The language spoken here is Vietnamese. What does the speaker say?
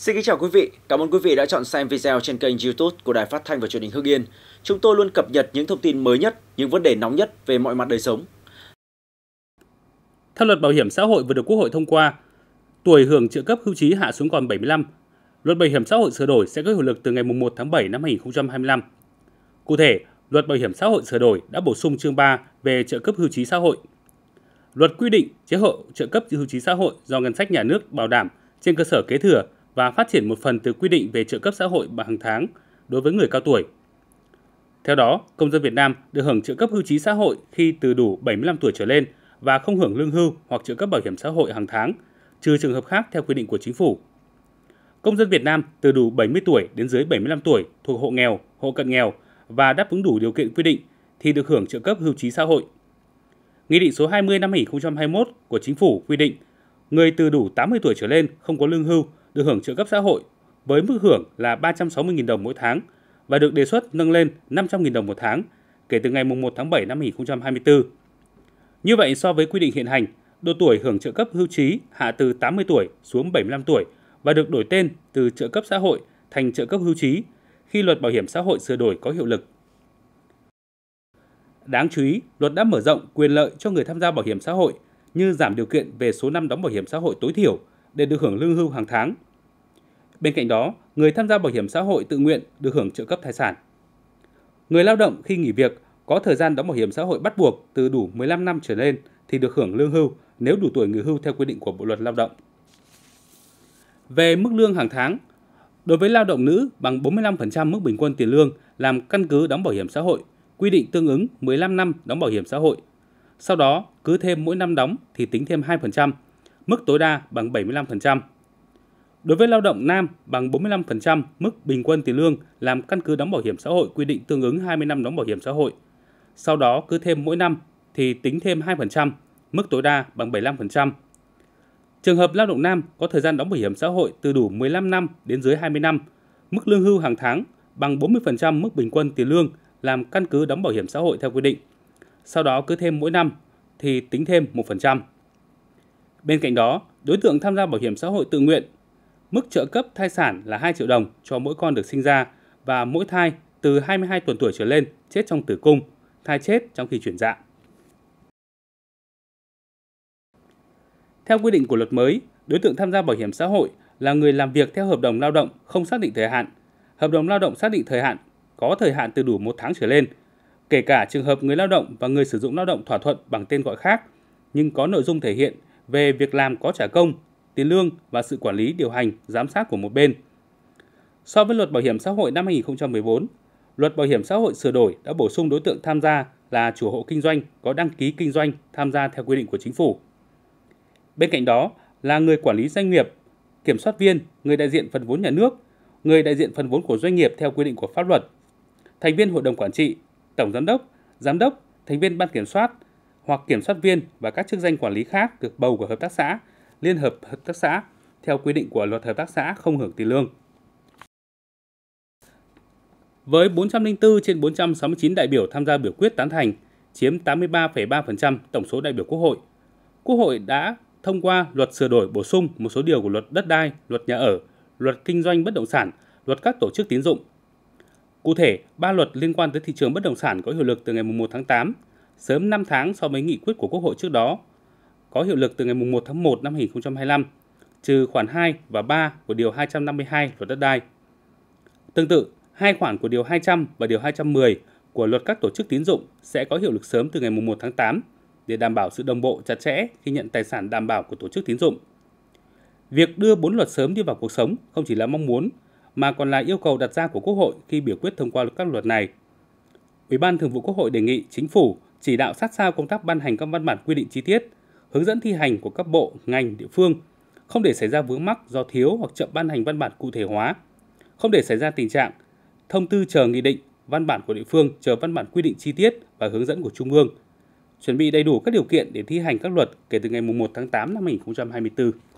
Xin kính chào quý vị, cảm ơn quý vị đã chọn xem video trên kênh YouTube của Đài Phát thanh và Truyền hình Hưng Yên. Chúng tôi luôn cập nhật những thông tin mới nhất, những vấn đề nóng nhất về mọi mặt đời sống. Theo luật bảo hiểm xã hội vừa được Quốc hội thông qua, tuổi hưởng trợ cấp hưu trí hạ xuống còn 75. Luật bảo hiểm xã hội sửa đổi sẽ có hiệu lực từ ngày 1 tháng 7 năm 2025. Cụ thể, luật bảo hiểm xã hội sửa đổi đã bổ sung chương 3 về trợ cấp hưu trí xã hội. Luật quy định chế độ trợ cấp hưu trí xã hội do ngân sách nhà nước bảo đảm trên cơ sở kế thừa và phát triển một phần từ quy định về trợ cấp xã hội hàng tháng đối với người cao tuổi. Theo đó, công dân Việt Nam được hưởng trợ cấp hưu trí xã hội khi từ đủ 75 tuổi trở lên và không hưởng lương hưu hoặc trợ cấp bảo hiểm xã hội hàng tháng, trừ trường hợp khác theo quy định của chính phủ. Công dân Việt Nam từ đủ 70 tuổi đến dưới 75 tuổi thuộc hộ nghèo, hộ cận nghèo và đáp ứng đủ điều kiện quy định thì được hưởng trợ cấp hưu trí xã hội. Nghị định số 20 năm 2021 của Chính phủ quy định người từ đủ 80 tuổi trở lên không có lương hưu được hưởng trợ cấp xã hội với mức hưởng là 360.000 đồng mỗi tháng và được đề xuất nâng lên 500.000 đồng một tháng kể từ ngày 1 tháng 7 năm 2024. Như vậy so với quy định hiện hành, độ tuổi hưởng trợ cấp hưu trí hạ từ 80 tuổi xuống 75 tuổi và được đổi tên từ trợ cấp xã hội thành trợ cấp hưu trí khi luật bảo hiểm xã hội sửa đổi có hiệu lực. Đáng chú ý, luật đã mở rộng quyền lợi cho người tham gia bảo hiểm xã hội như giảm điều kiện về số năm đóng bảo hiểm xã hội tối thiểu để được hưởng lương hưu hàng tháng – Bên cạnh đó, người tham gia bảo hiểm xã hội tự nguyện được hưởng trợ cấp thai sản. Người lao động khi nghỉ việc có thời gian đóng bảo hiểm xã hội bắt buộc từ đủ 15 năm trở lên thì được hưởng lương hưu nếu đủ tuổi nghỉ hưu theo quy định của Bộ luật Lao động. Về mức lương hàng tháng, đối với lao động nữ bằng 45% mức bình quân tiền lương làm căn cứ đóng bảo hiểm xã hội, quy định tương ứng 15 năm đóng bảo hiểm xã hội. Sau đó, cứ thêm mỗi năm đóng thì tính thêm 2%, mức tối đa bằng 75%. Đối với lao động nam bằng 45% mức bình quân tiền lương làm căn cứ đóng bảo hiểm xã hội quy định tương ứng 20 năm đóng bảo hiểm xã hội. Sau đó cứ thêm mỗi năm thì tính thêm 2%, mức tối đa bằng 75%. Trường hợp lao động nam có thời gian đóng bảo hiểm xã hội từ đủ 15 năm đến dưới 20 năm, mức lương hưu hàng tháng bằng 40% mức bình quân tiền lương làm căn cứ đóng bảo hiểm xã hội theo quy định. Sau đó cứ thêm mỗi năm thì tính thêm 1%. Bên cạnh đó, đối tượng tham gia bảo hiểm xã hội tự nguyện Mức trợ cấp thai sản là 2 triệu đồng cho mỗi con được sinh ra và mỗi thai từ 22 tuần tuổi trở lên chết trong tử cung, thai chết trong khi chuyển dạ. Theo quy định của luật mới, đối tượng tham gia bảo hiểm xã hội là người làm việc theo hợp đồng lao động không xác định thời hạn. Hợp đồng lao động xác định thời hạn có thời hạn từ đủ một tháng trở lên, kể cả trường hợp người lao động và người sử dụng lao động thỏa thuận bằng tên gọi khác, nhưng có nội dung thể hiện về việc làm có trả công tiền lương và sự quản lý điều hành, giám sát của một bên. So với luật bảo hiểm xã hội năm 2014, luật bảo hiểm xã hội sửa đổi đã bổ sung đối tượng tham gia là chủ hộ kinh doanh có đăng ký kinh doanh tham gia theo quy định của chính phủ. Bên cạnh đó là người quản lý doanh nghiệp, kiểm soát viên, người đại diện phần vốn nhà nước, người đại diện phần vốn của doanh nghiệp theo quy định của pháp luật, thành viên hội đồng quản trị, tổng giám đốc, giám đốc, thành viên ban kiểm soát hoặc kiểm soát viên và các chức danh quản lý khác được bầu của hợp tác xã liên hợp hợp tác xã theo quy định của luật hợp tác xã không hưởng tiền lương. Với 404 trên 469 đại biểu tham gia biểu quyết tán thành, chiếm 83,3% tổng số đại biểu Quốc hội, Quốc hội đã thông qua luật sửa đổi bổ sung một số điều của luật đất đai, luật nhà ở, luật kinh doanh bất động sản, luật các tổ chức tín dụng. Cụ thể, ba luật liên quan tới thị trường bất động sản có hiệu lực từ ngày 1 tháng 8, sớm 5 tháng so với nghị quyết của Quốc hội trước đó có hiệu lực từ ngày 1 tháng 1 năm 2025, trừ khoản 2 và 3 của Điều 252 Luật đất đai. Tương tự, hai khoản của Điều 200 và Điều 210 của Luật các tổ chức tín dụng sẽ có hiệu lực sớm từ ngày 1 tháng 8 để đảm bảo sự đồng bộ chặt chẽ khi nhận tài sản đảm bảo của tổ chức tín dụng. Việc đưa bốn luật sớm đi vào cuộc sống không chỉ là mong muốn mà còn là yêu cầu đặt ra của Quốc hội khi biểu quyết thông qua các luật này. Ủy ban Thường vụ Quốc hội đề nghị chính phủ chỉ đạo sát sao công tác ban hành các văn bản quy định chi tiết hướng dẫn thi hành của các bộ, ngành, địa phương, không để xảy ra vướng mắc do thiếu hoặc chậm ban hành văn bản cụ thể hóa, không để xảy ra tình trạng thông tư chờ nghị định, văn bản của địa phương chờ văn bản quy định chi tiết và hướng dẫn của Trung ương, chuẩn bị đầy đủ các điều kiện để thi hành các luật kể từ ngày 1 tháng 8 năm 2024.